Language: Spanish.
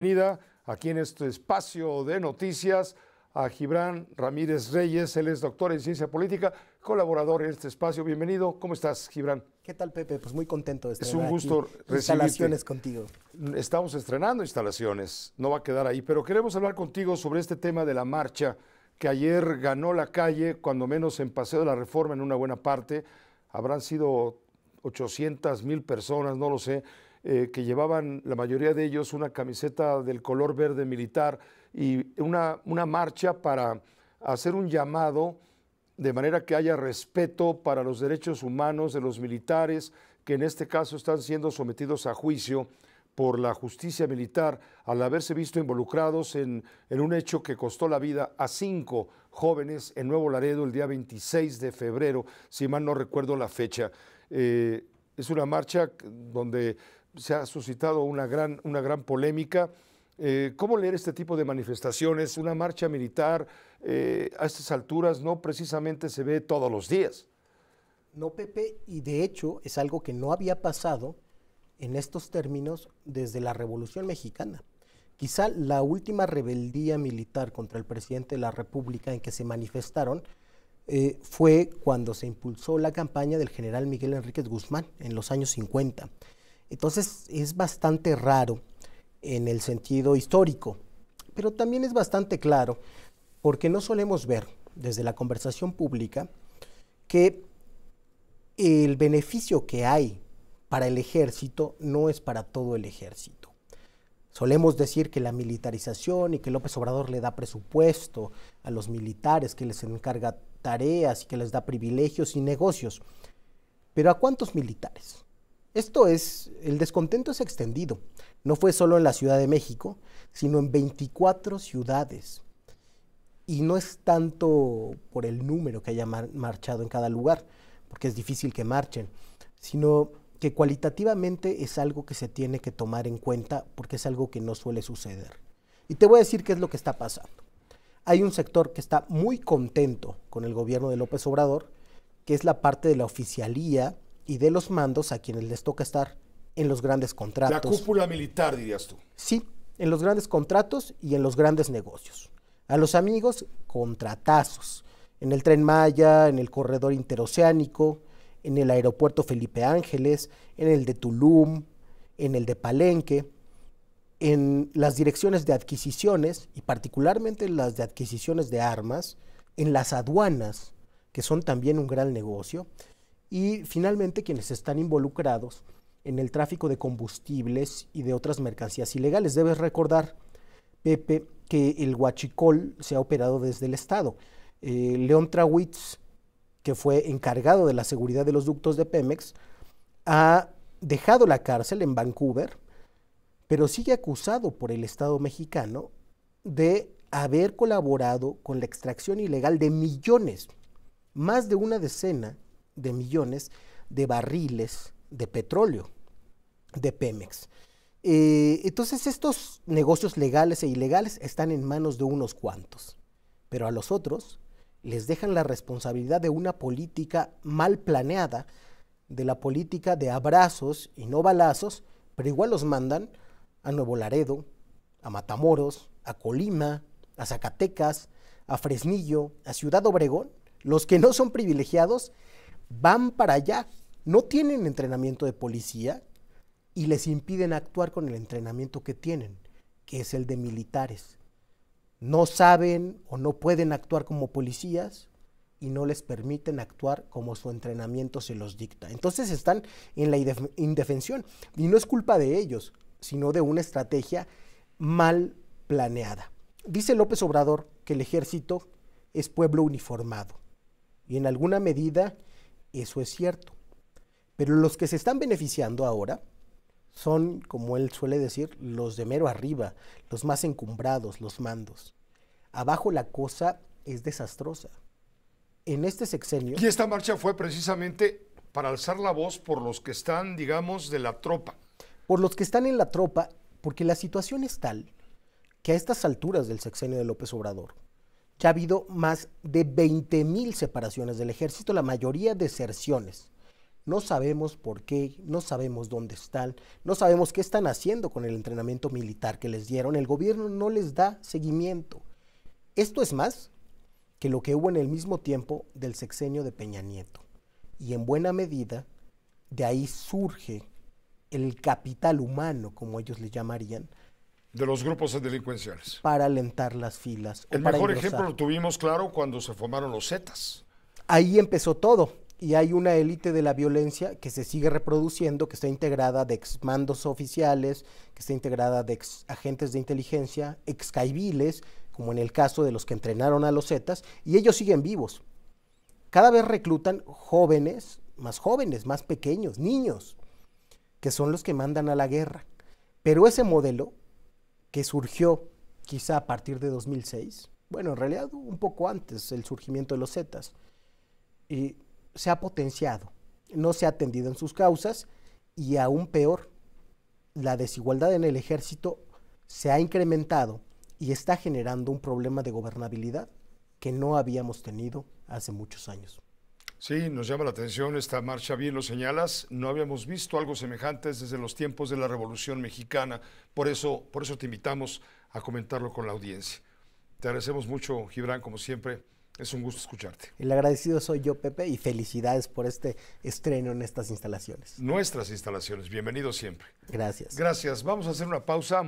bienvenida aquí en este espacio de noticias a Gibran Ramírez Reyes. Él es doctor en ciencia política, colaborador en este espacio. Bienvenido. ¿Cómo estás, Gibran? ¿Qué tal, Pepe? Pues muy contento de estar Es un gusto recibirte. Instalaciones contigo. Estamos estrenando instalaciones, no va a quedar ahí, pero queremos hablar contigo sobre este tema de la marcha que ayer ganó la calle, cuando menos en Paseo de la Reforma, en una buena parte. Habrán sido 800 mil personas, no lo sé eh, que llevaban la mayoría de ellos una camiseta del color verde militar y una, una marcha para hacer un llamado de manera que haya respeto para los derechos humanos de los militares que en este caso están siendo sometidos a juicio por la justicia militar al haberse visto involucrados en, un hecho que costó la vida a cinco jóvenes en Nuevo Laredo el día 26 de febrero, si mal no recuerdo la fecha. Eh, es una marcha donde se ha suscitado una gran, una gran polémica. Eh, ¿Cómo leer este tipo de manifestaciones? Una marcha militar eh, a estas alturas no precisamente se ve todos los días. No, Pepe, y de hecho es algo que no había pasado en estos términos desde la Revolución Mexicana. Quizá la última rebeldía militar contra el presidente de la República en que se manifestaron eh, fue cuando se impulsó la campaña del general Miguel Enríquez Guzmán en los años 50. Entonces es bastante raro en el sentido histórico, pero también es bastante claro porque no solemos ver desde la conversación pública que el beneficio que hay para el ejército no es para todo el ejército. Solemos decir que la militarización y que López Obrador le da presupuesto a los militares, que les encarga tareas y que les da privilegios y negocios. Pero ¿a cuántos militares? Esto es, el descontento es extendido. No fue solo en la Ciudad de México, sino en 24 ciudades. Y no es tanto por el número que haya marchado en cada lugar, porque es difícil que marchen, sino que cualitativamente es algo que se tiene que tomar en cuenta porque es algo que no suele suceder. Y te voy a decir qué es lo que está pasando. Hay un sector que está muy contento con el gobierno de López Obrador, que es la parte de la oficialía y de los mandos a quienes les toca estar en los grandes contratos. La cúpula militar, dirías tú. Sí, en los grandes contratos y en los grandes negocios. A los amigos, contratazos. En el tren Maya, en el corredor interoceánico, en el aeropuerto Felipe Ángeles, en el de Tulum, en el de Palenque, en las direcciones de adquisiciones y particularmente en las de adquisiciones de armas, en las aduanas, que son también un gran negocio, y finalmente quienes están involucrados en el tráfico de combustibles y de otras mercancías ilegales. Debes recordar, Pepe, que el huachicol se ha operado desde el Estado. Eh, León Trawitz, que fue encargado de la seguridad de los ductos de Pemex, ha dejado la cárcel en Vancouver, pero sigue acusado por el Estado mexicano de haber colaborado con la extracción ilegal de millones, más de una decena de millones de barriles de petróleo de Pemex. Eh, entonces estos negocios legales e ilegales están en manos de unos cuantos, pero a los otros les dejan la responsabilidad de una política mal planeada, de la política de abrazos y no balazos, pero igual los mandan a Nuevo Laredo, a Matamoros, a Colima, a Zacatecas, a Fresnillo, a Ciudad Obregón, los que no son privilegiados van para allá, no tienen entrenamiento de policía y les impiden actuar con el entrenamiento que tienen, que es el de militares. No saben o no pueden actuar como policías y no les permiten actuar como su entrenamiento se los dicta. Entonces están en la indefensión y no es culpa de ellos, sino de una estrategia mal planeada. Dice López Obrador que el ejército es pueblo uniformado y en alguna medida eso es cierto. Pero los que se están beneficiando ahora son, como él suele decir, los de mero arriba, los más encumbrados, los mandos. Abajo la cosa es desastrosa. En este sexenio... Y esta marcha fue precisamente para alzar la voz por los que están, digamos, de la tropa. Por los que están en la tropa, porque la situación es tal que a estas alturas del sexenio de López Obrador, ya ha habido más de 20 mil separaciones del ejército, la mayoría deserciones. No sabemos por qué, no sabemos dónde están, no sabemos qué están haciendo con el entrenamiento militar que les dieron. El gobierno no les da seguimiento. Esto es más que lo que hubo en el mismo tiempo del sexenio de Peña Nieto. Y en buena medida, de ahí surge el capital humano, como ellos le llamarían, de los grupos delincuenciales. Para alentar las filas. El mejor ejemplo lo tuvimos, claro, cuando se formaron los Zetas. Ahí empezó todo. Y hay una élite de la violencia que se sigue reproduciendo, que está integrada de ex mandos oficiales, que está integrada de ex agentes de inteligencia, ex como en el caso de los que entrenaron a los Zetas, y ellos siguen vivos. Cada vez reclutan jóvenes, más jóvenes, más pequeños, niños, que son los que mandan a la guerra. Pero ese modelo que surgió quizá a partir de 2006, bueno, en realidad un poco antes el surgimiento de los Zetas, y se ha potenciado, no se ha atendido en sus causas y aún peor, la desigualdad en el ejército se ha incrementado y está generando un problema de gobernabilidad que no habíamos tenido hace muchos años. Sí, nos llama la atención esta marcha, bien lo señalas, no habíamos visto algo semejante desde los tiempos de la Revolución Mexicana, por eso, por eso te invitamos a comentarlo con la audiencia. Te agradecemos mucho, Gibran, como siempre, es un gusto escucharte. El agradecido soy yo, Pepe, y felicidades por este estreno en estas instalaciones. Nuestras instalaciones, bienvenido siempre. Gracias. Gracias, vamos a hacer una pausa.